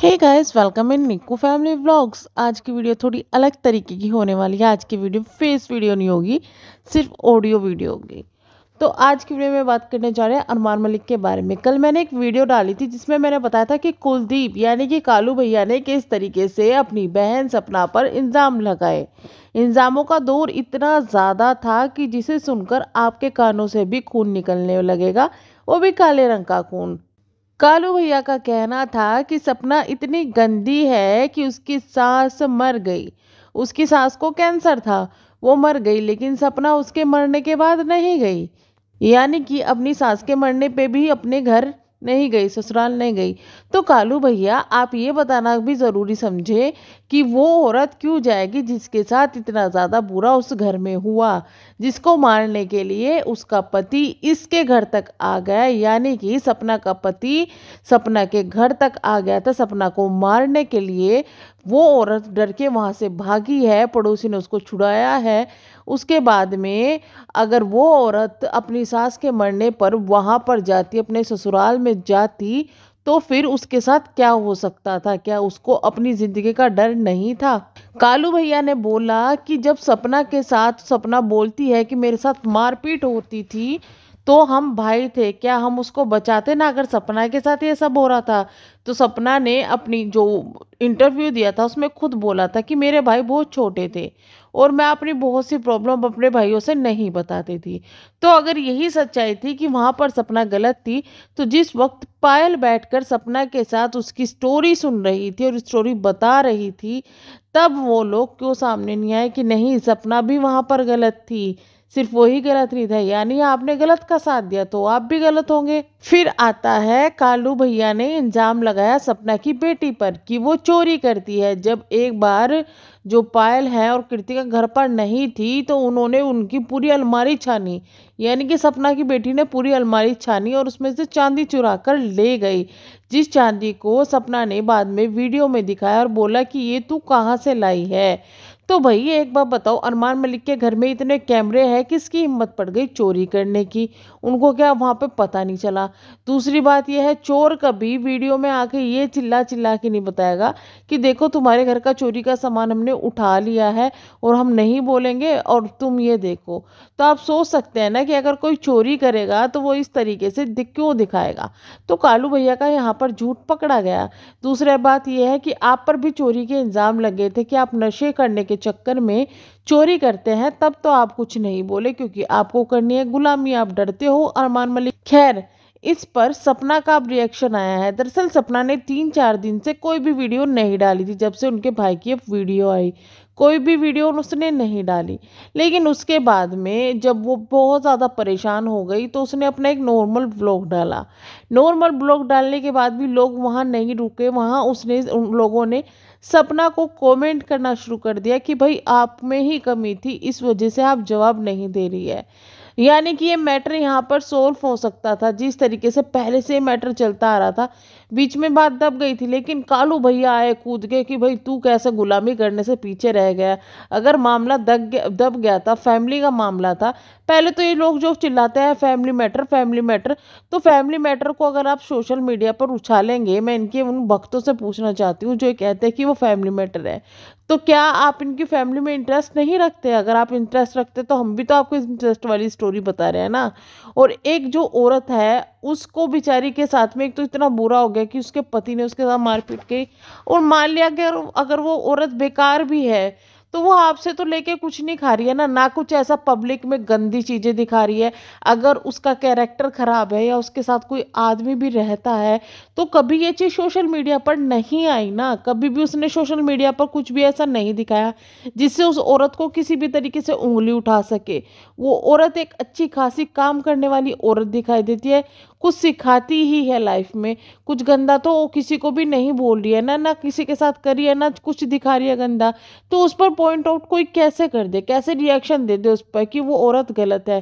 hey guys welcome in Nikku family vlogs आज की video थोड़ी अलग तरीके की होने वाली है आज की वीडियो फेस वीडियो नहीं होगी सिर्फ ऑडियो वीडियो होगी तो आज की वीडियो में बात करने जा रहे हैं अरमान मलिक के बारे में कल मैंने एक वीडियो डाली थी जिसमें मैंने बताया था कि कुलदीप यानी कि कालू भैया ने किस तरीके से अपनी बहन सपना पर इंज़ाम लगाए इंजामों का दौर इतना ज़्यादा था कि जिसे सुनकर आपके कानों से भी खून निकलने लगेगा वो भी काले रंग का खून कालू भैया का कहना था कि सपना इतनी गंदी है कि उसकी सास मर गई उसकी सास को कैंसर था वो मर गई लेकिन सपना उसके मरने के बाद नहीं गई यानी कि अपनी सास के मरने पे भी अपने घर नहीं गई ससुराल नहीं गई तो कालू भैया आप ये बताना भी ज़रूरी समझे कि वो औरत क्यों जाएगी जिसके साथ इतना ज़्यादा बुरा उस घर में हुआ जिसको मारने के लिए उसका पति इसके घर तक आ गया यानी कि सपना का पति सपना के घर तक आ गया था सपना को मारने के लिए वो औरत डर के वहाँ से भागी है पड़ोसी ने उसको छुड़ाया है उसके बाद में अगर वो औरत अपनी सास के मरने पर वहाँ पर जाती अपने ससुराल में जाती तो फिर उसके साथ क्या हो सकता था क्या उसको अपनी ज़िंदगी का डर नहीं था कालू भैया ने बोला कि जब सपना के साथ सपना बोलती है कि मेरे साथ मारपीट होती थी तो हम भाई थे क्या हम उसको बचाते ना अगर सपना के साथ ये सब हो रहा था तो सपना ने अपनी जो इंटरव्यू दिया था उसमें खुद बोला था कि मेरे भाई बहुत छोटे थे और मैं अपनी बहुत सी प्रॉब्लम अपने भाइयों से नहीं बताती थी तो अगर यही सच्चाई थी कि वहाँ पर सपना गलत थी तो जिस वक्त पायल बैठकर सपना के साथ उसकी स्टोरी सुन रही थी और स्टोरी बता रही थी तब वो लोग क्यों सामने नहीं आए कि नहीं सपना भी वहाँ पर गलत थी सिर्फ वही गलत नहीं था यानी आपने गलत का साथ दिया तो आप भी गलत होंगे फिर आता है कालू भैया ने इंजाम लगाया सपना की बेटी पर कि वो चोरी करती है जब एक बार जो पायल है और कृतिका घर पर नहीं थी तो उन्होंने उनकी पूरी अलमारी छानी यानी कि सपना की बेटी ने पूरी अलमारी छानी और उसमें से चांदी चुरा कर ले गई जिस चांदी को सपना ने बाद में वीडियो में दिखाया और बोला कि ये तू कहाँ से लाई है तो भई एक बात बताओ अरमान मलिक के घर में इतने कैमरे हैं कि इसकी हिम्मत पड़ गई चोरी करने की उनको क्या वहाँ पे पता नहीं चला दूसरी बात यह है चोर कभी वीडियो में आके ये चिल्ला चिल्ला के नहीं बताएगा कि देखो तुम्हारे घर का चोरी का सामान हमने उठा लिया है और हम नहीं बोलेंगे और तुम ये देखो तो आप सोच सकते हैं ना कि अगर कोई चोरी करेगा तो वो इस तरीके से क्यों दिखाएगा तो कालू भैया का यहाँ पर झूठ पकड़ा गया दूसरा बात यह है कि आप पर भी चोरी के इंजाम लगे थे कि आप नशे करने के चक्कर में चोरी करते हैं तब तो आप कुछ नहीं बोले क्योंकि आपको करनी है गुलामी आप डरते हो अरमान मलिक खैर इस पर सपना का अब रिएक्शन आया है दरअसल सपना ने तीन चार दिन से कोई भी वीडियो नहीं डाली थी जब से उनके भाई की अब वीडियो आई कोई भी वीडियो उसने नहीं डाली लेकिन उसके बाद में जब वो बहुत ज़्यादा परेशान हो गई तो उसने अपना एक नॉर्मल ब्लॉग डाला नॉर्मल ब्लॉग डालने के बाद भी लोग वहाँ नहीं रुके वहाँ उसने उन लोगों ने सपना को कमेंट करना शुरू कर दिया कि भाई आप में ही कमी थी इस वजह से आप जवाब नहीं दे रही है यानी कि ये मैटर यहाँ पर सोल्व हो सकता था जिस तरीके से पहले से मैटर चलता आ रहा था बीच में बात दब गई थी लेकिन कालू भैया आए कूद के कि भाई तू कैसे गुलामी करने से पीछे रह गया अगर मामला दग दब गया था फैमिली का मामला था पहले तो ये लोग जो चिल्लाते हैं फैमिली मैटर फैमिली मैटर तो फैमिली मैटर को अगर आप सोशल मीडिया पर उछालेंगे मैं इनके उन भक्तों से पूछना चाहती हूँ जो कहते हैं कि वो फैमिली मैटर है तो क्या आप इनकी फैमिली में इंटरेस्ट नहीं रखते अगर आप इंटरेस्ट रखते तो हम भी तो आपको इंटरेस्ट वाली स्टोरी बता रहे हैं ना और एक जो औरत है उसको बेचारी के साथ में एक तो इतना बुरा हो गया गया कि उसके पति ने उसके साथ मारपीट की और मान लिया कि अगर वो औरत बेकार भी है तो वो आपसे तो लेके कुछ नहीं खा रही है ना ना कुछ ऐसा पब्लिक में गंदी चीज़ें दिखा रही है अगर उसका कैरेक्टर ख़राब है या उसके साथ कोई आदमी भी रहता है तो कभी ये चीज़ सोशल मीडिया पर नहीं आई ना कभी भी उसने सोशल मीडिया पर कुछ भी ऐसा नहीं दिखाया जिससे उस औरत को किसी भी तरीके से उंगली उठा सके वो औरत एक अच्छी खासी काम करने वाली औरत दिखाई देती है कुछ सिखाती ही है लाइफ में कुछ गंदा तो वो किसी को भी नहीं बोल रही है ना ना किसी के साथ करी है ना कुछ दिखा रही है गंदा तो उस पर पॉइंट आउट कोई कैसे कर दे कैसे रिएक्शन दे दे उस पर कि वो औरत गलत है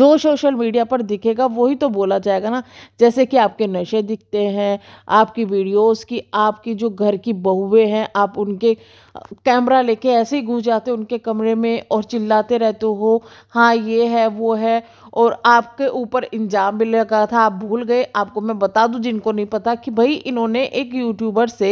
जो सोशल मीडिया पर दिखेगा वही तो बोला जाएगा ना जैसे कि आपके नशे दिखते हैं आपकी वीडियोस की आपकी जो घर की बहुएं हैं आप उनके कैमरा लेके ऐसे ही घुस जाते हो उनके कमरे में और चिल्लाते रहते हो हाँ ये है वो है और आपके ऊपर इंजाम भी लगा था आप भूल गए आपको मैं बता दूं जिनको नहीं पता कि भाई इन्होंने एक यूट्यूबर से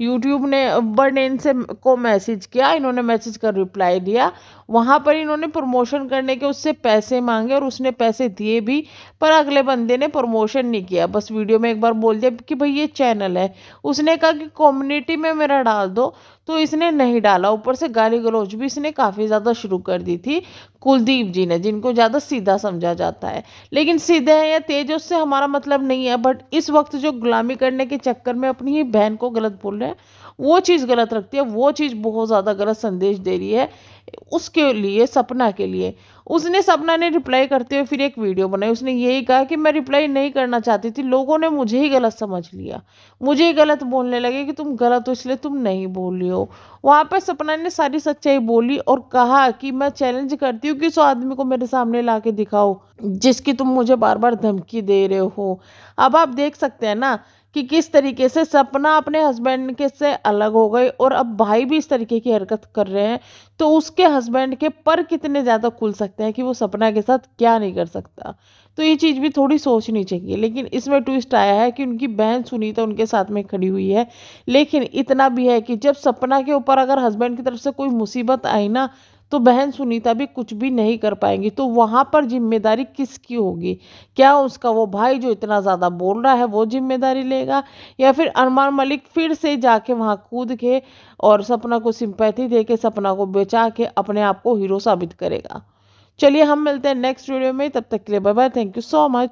यूट्यूब ने बर्डेन से को मैसेज किया इन्होंने मैसेज कर रिप्लाई दिया वहाँ पर इन्होंने प्रमोशन करने के उससे पैसे मांगे और उसने पैसे दिए भी पर अगले बंदे ने प्रमोशन नहीं किया बस वीडियो में एक बार बोल दिया कि भाई ये चैनल है उसने कहा कि कम्युनिटी में मेरा डाल दो तो इसने इसने नहीं डाला ऊपर से गाली गलौज भी इसने काफ़ी ज़्यादा शुरू कर दी थी कुलदीप जी ने जिनको ज़्यादा सीधा समझा जाता है लेकिन सीधे हैं या तेज उससे हमारा मतलब नहीं है बट इस वक्त जो गुलामी करने के चक्कर में अपनी ही बहन को गलत बोल रहे हैं वो चीज़ गलत रखती है वो चीज़ बहुत ज़्यादा गलत संदेश दे रही है उसके लिए सपना के लिए उसने सपना ने रिप्लाई करते हुए फिर एक वीडियो बनाई उसने यही कहा कि मैं रिप्लाई नहीं करना चाहती थी लोगों ने मुझे ही गलत समझ लिया मुझे ही गलत बोलने लगे कि तुम गलत हो इसलिए तुम नहीं बोल रही हो वहाँ पर सपना ने सारी सच्चाई बोली और कहा कि मैं चैलेंज करती हूँ कि उस आदमी को मेरे सामने ला दिखाओ जिसकी तुम मुझे बार बार धमकी दे रहे हो अब आप देख सकते हैं ना कि किस तरीके से सपना अपने हस्बैंड के से अलग हो गई और अब भाई भी इस तरीके की हरकत कर रहे हैं तो उसके हस्बैंड के पर कितने ज़्यादा खुल सकते हैं कि वो सपना के साथ क्या नहीं कर सकता तो ये चीज़ भी थोड़ी सोचनी चाहिए लेकिन इसमें ट्विस्ट आया है कि उनकी बहन सुनीता उनके साथ में खड़ी हुई है लेकिन इतना भी है कि जब सपना के ऊपर अगर हस्बैंड की तरफ से कोई मुसीबत आई ना तो बहन सुनीता भी कुछ भी नहीं कर पाएंगी तो वहाँ पर जिम्मेदारी किसकी होगी क्या उसका वो भाई जो इतना ज़्यादा बोल रहा है वो जिम्मेदारी लेगा या फिर अरमान मलिक फिर से जाके वहाँ कूद के और सपना को सिंपैथी दे के सपना को बेचा के अपने आप को हीरो साबित करेगा चलिए हम मिलते हैं नेक्स्ट वीडियो में तब तक के लिए bye bye thank you so much